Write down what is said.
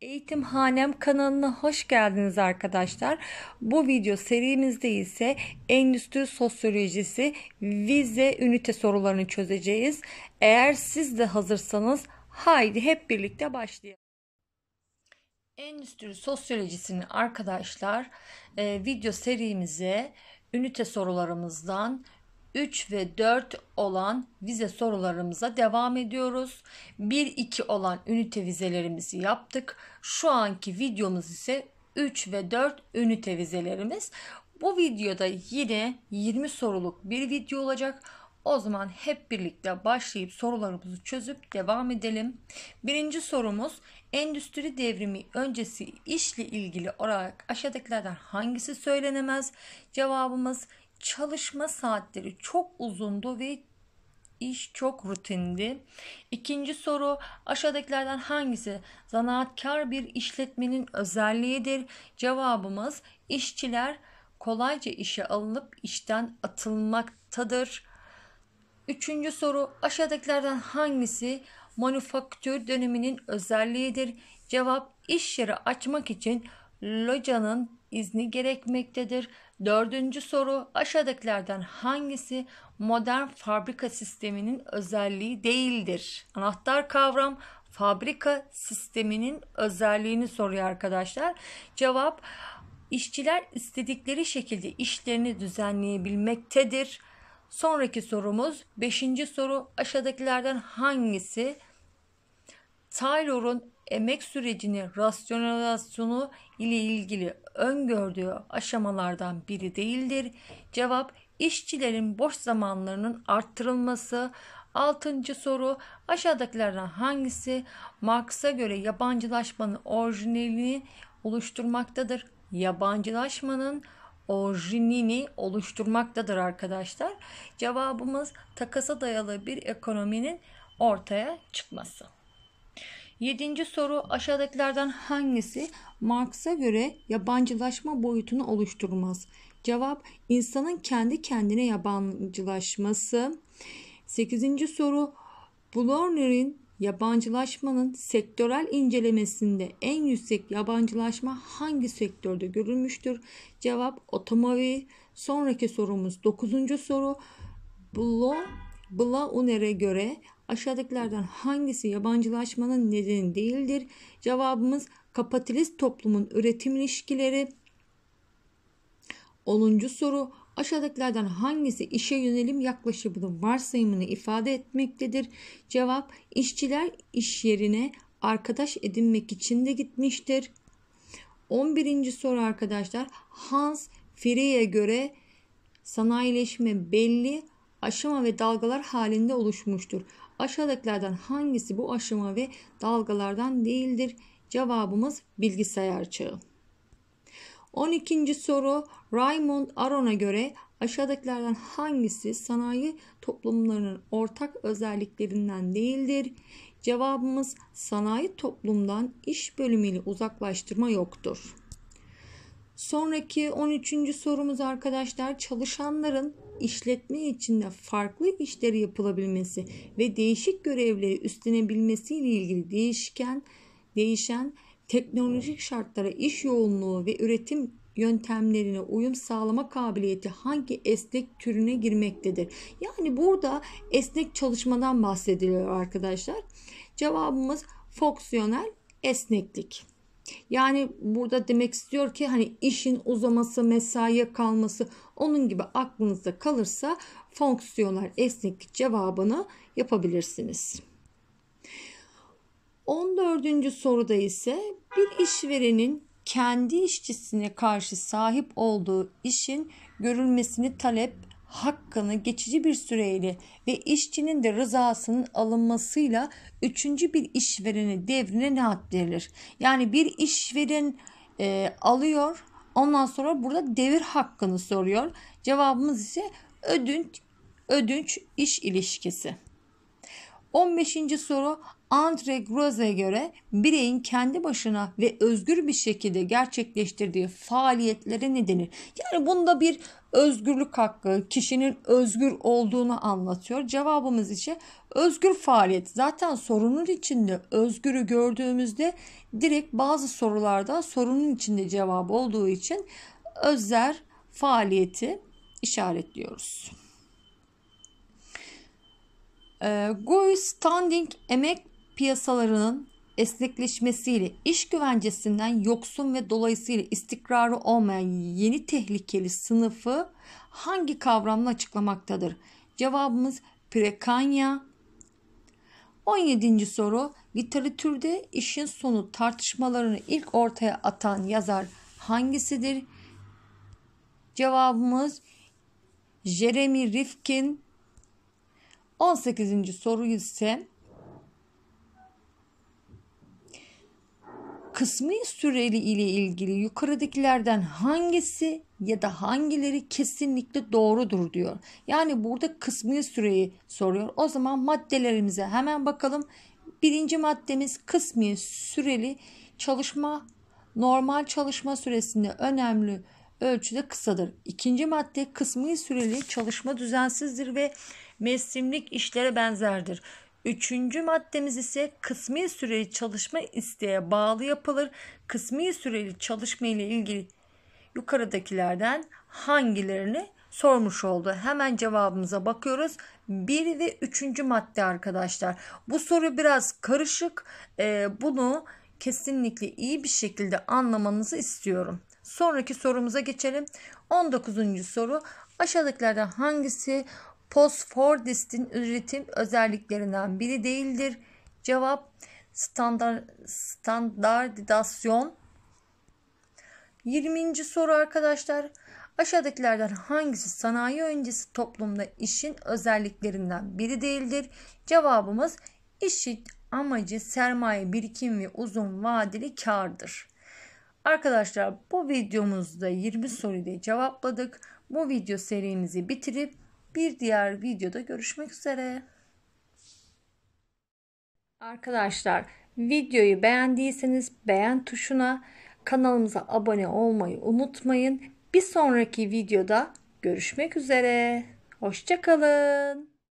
Eğitim Hanem kanalına hoş geldiniz arkadaşlar. Bu video serimizde ise Endüstri Sosyolojisi vize ünite sorularını çözeceğiz. Eğer siz de hazırsanız haydi hep birlikte başlayalım. Endüstri Sosyolojisi'ni arkadaşlar e, video serimize ünite sorularımızdan 3 ve 4 olan vize sorularımıza devam ediyoruz. 1-2 olan ünite vizelerimizi yaptık. Şu anki videomuz ise 3 ve 4 ünite vizelerimiz. Bu videoda yine 20 soruluk bir video olacak. O zaman hep birlikte başlayıp sorularımızı çözüp devam edelim. Birinci sorumuz endüstri devrimi öncesi işle ilgili olarak aşağıdakilerden hangisi söylenemez? Cevabımız çalışma saatleri çok uzundu ve iş çok rutindi. İkinci soru aşağıdakilerden hangisi zanaatkar bir işletmenin özelliğidir? Cevabımız işçiler kolayca işe alınıp işten atılmaktadır. Üçüncü soru aşağıdakilerden hangisi manufaktür döneminin özelliğidir? Cevap iş yeri açmak için locanın izni gerekmektedir. Dördüncü soru aşağıdakilerden hangisi modern fabrika sisteminin özelliği değildir? Anahtar kavram fabrika sisteminin özelliğini soruyor arkadaşlar. Cevap işçiler istedikleri şekilde işlerini düzenleyebilmektedir. Sonraki sorumuz beşinci soru aşağıdakilerden hangisi Taylor'un emek sürecini rasyonalizasyonu ile ilgili öngördüğü aşamalardan biri değildir. Cevap işçilerin boş zamanlarının arttırılması. Altıncı soru aşağıdakilerden hangisi Marx'a göre yabancılaşmanın orijinalini oluşturmaktadır? Yabancılaşmanın orijinini oluşturmaktadır arkadaşlar. Cevabımız takasa dayalı bir ekonominin ortaya çıkması. Yedinci soru aşağıdakilerden hangisi Marx'a göre yabancılaşma boyutunu oluşturmaz? Cevap insanın kendi kendine yabancılaşması. Sekizinci soru Bloner'in yabancılaşmanın sektörel incelemesinde en yüksek yabancılaşma hangi sektörde görülmüştür? Cevap otomobil. Sonraki sorumuz dokuzuncu soru. Blo Blauner'e göre Aşağıdakilerden hangisi yabancılaşmanın nedeni değildir? Cevabımız kapitalist toplumun üretim ilişkileri. 10. soru Aşağıdakilerden hangisi işe yönelim yaklaşımının varsayımını ifade etmektedir? Cevap işçiler iş yerine arkadaş edinmek için de gitmiştir. 11. soru arkadaşlar Hans Frege'ye göre sanayileşme belli aşama ve dalgalar halinde oluşmuştur. Aşağıdakilerden hangisi bu aşama ve dalgalardan değildir? Cevabımız bilgisayar çağı. 12. soru Raymond Aron'a göre aşağıdakilerden hangisi sanayi toplumlarının ortak özelliklerinden değildir? Cevabımız sanayi toplumdan iş bölümüyle uzaklaştırma yoktur. Sonraki 13. sorumuz arkadaşlar çalışanların işletme içinde farklı işleri yapılabilmesi ve değişik görevleri üstlenebilmesiyle ilgili değişken değişen teknolojik şartlara iş yoğunluğu ve üretim yöntemlerine uyum sağlama kabiliyeti hangi esnek türüne girmektedir? Yani burada esnek çalışmadan bahsediliyor arkadaşlar. Cevabımız fonksiyonel esneklik. Yani burada demek istiyor ki hani işin uzaması, mesaiye kalması onun gibi aklınızda kalırsa fonksiyonlar esnek cevabını yapabilirsiniz. 14. soruda ise bir işverenin kendi işçisine karşı sahip olduğu işin görülmesini talep hakkını geçici bir süreyle ve işçinin de rızasının alınmasıyla üçüncü bir işvereni devrine nehat verilir. Yani bir işveren e, alıyor ondan sonra burada devir hakkını soruyor. Cevabımız ise ödünç, ödünç iş ilişkisi. 15. soru Andre Groze'ye göre bireyin kendi başına ve özgür bir şekilde gerçekleştirdiği faaliyetlere ne denir? Yani bunda bir özgürlük hakkı, kişinin özgür olduğunu anlatıyor. Cevabımız ise özgür faaliyet. Zaten sorunun içinde özgürü gördüğümüzde direkt bazı sorularda sorunun içinde cevap olduğu için özler faaliyeti işaretliyoruz. Ee, Goy Standing Emek piyasalarının esnekleşmesiyle iş güvencesinden yoksun ve dolayısıyla istikrarı olmayan yeni tehlikeli sınıfı hangi kavramla açıklamaktadır? Cevabımız prekanya. 17. soru literatürde işin sonu tartışmalarını ilk ortaya atan yazar hangisidir? Cevabımız Jeremy Rifkin. 18. soru ise kısmi süreli ile ilgili yukarıdakilerden hangisi ya da hangileri kesinlikle doğrudur diyor. Yani burada kısmi süreyi soruyor. O zaman maddelerimize hemen bakalım. Birinci maddemiz kısmi süreli çalışma normal çalışma süresinde önemli ölçüde kısadır. İkinci madde kısmi süreli çalışma düzensizdir ve mevsimlik işlere benzerdir. Üçüncü maddemiz ise kısmi süreli çalışma isteğe bağlı yapılır. Kısmi süreli çalışma ile ilgili yukarıdakilerden hangilerini sormuş oldu. Hemen cevabımıza bakıyoruz. Bir ve üçüncü madde arkadaşlar. Bu soru biraz karışık. Ee, bunu kesinlikle iyi bir şekilde anlamanızı istiyorum. Sonraki sorumuza geçelim. 19. soru. Aşağıdakilerden hangisi Fosfordistin üretim özelliklerinden biri değildir. Cevap standart, standartizasyon. 20. soru arkadaşlar. Aşağıdakilerden hangisi sanayi öncesi toplumda işin özelliklerinden biri değildir? Cevabımız işin amacı sermaye birikim ve uzun vadeli kardır. Arkadaşlar bu videomuzda 20 soruyu cevapladık. Bu video serimizi bitirip bir diğer videoda görüşmek üzere. Arkadaşlar videoyu beğendiyseniz beğen tuşuna kanalımıza abone olmayı unutmayın. Bir sonraki videoda görüşmek üzere. Hoşçakalın.